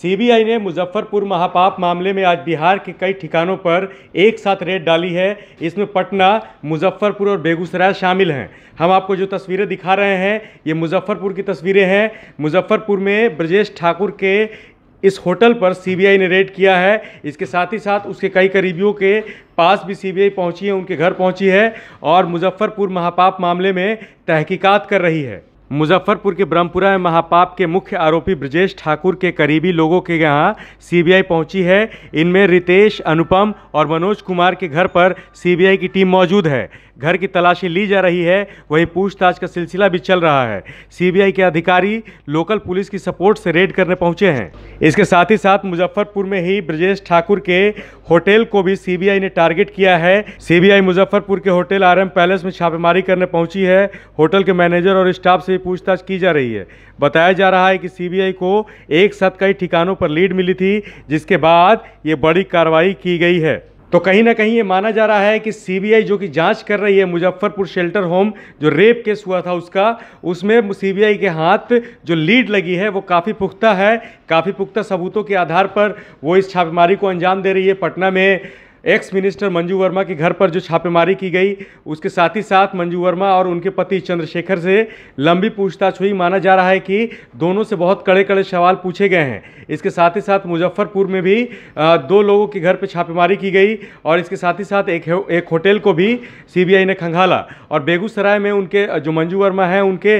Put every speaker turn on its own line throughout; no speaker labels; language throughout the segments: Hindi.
सीबीआई ने मुजफ्फरपुर महापाप मामले में आज बिहार के कई ठिकानों पर एक साथ रेड डाली है इसमें पटना मुजफ्फरपुर और बेगूसराय शामिल हैं हम आपको जो तस्वीरें दिखा रहे हैं ये मुजफ्फरपुर की तस्वीरें हैं मुजफ्फरपुर में ब्रजेश ठाकुर के इस होटल पर सीबीआई ने रेड किया है इसके साथ ही साथ उसके कई करीबियों के पास भी सीबीआई पहुंची है उनके घर पहुंची है और मुजफ्फरपुर महापाप मामले में तहकीकात कर रही है मुजफ्फरपुर के ब्रह्मपुरा में महापाप के मुख्य आरोपी ब्रजेश ठाकुर के करीबी लोगों के यहाँ सीबीआई पहुंची है इनमें रितेश अनुपम और मनोज कुमार के घर पर सीबीआई की टीम मौजूद है घर की तलाशी ली जा रही है वहीं पूछताछ का सिलसिला भी चल रहा है सीबीआई के अधिकारी लोकल पुलिस की सपोर्ट से रेड करने पहुंचे हैं इसके साथ ही साथ मुजफ्फरपुर में ही ब्रजेश ठाकुर के होटल को भी सीबीआई ने टारगेट किया है सीबीआई मुजफ्फरपुर के होटल आरएम पैलेस में छापेमारी करने पहुंची है होटल के मैनेजर और स्टाफ से पूछताछ की जा रही है बताया जा रहा है कि सीबीआई को एक साथ कई ठिकानों पर लीड मिली थी जिसके बाद ये बड़ी कार्रवाई की गई है तो कहीं ना कहीं ये माना जा रहा है कि सीबीआई जो कि जांच कर रही है मुजफ्फरपुर शेल्टर होम जो रेप केस हुआ था उसका उसमें सीबीआई के हाथ जो लीड लगी है वो काफ़ी पुख्ता है काफ़ी पुख्ता सबूतों के आधार पर वो इस छापेमारी को अंजाम दे रही है पटना में एक्स मिनिस्टर मंजू वर्मा के घर पर जो छापेमारी की गई उसके साथ ही साथ मंजू वर्मा और उनके पति चंद्रशेखर से लंबी पूछताछ हुई माना जा रहा है कि दोनों से बहुत कड़े कड़े सवाल पूछे गए हैं इसके साथ ही साथ मुजफ्फरपुर में भी दो लोगों के घर पर छापेमारी की गई और इसके साथ ही साथ एक एक होटल को भी सीबीआई ने खंगाला और बेगूसराय में उनके जो मंजू वर्मा हैं उनके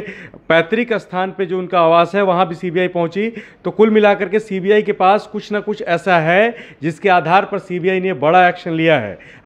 पैतृक स्थान पे जो उनका आवास है वहाँ भी सीबीआई पहुंची तो कुल मिलाकर के सीबीआई के पास कुछ ना कुछ ऐसा है जिसके आधार पर सीबीआई ने बड़ा एक्शन लिया है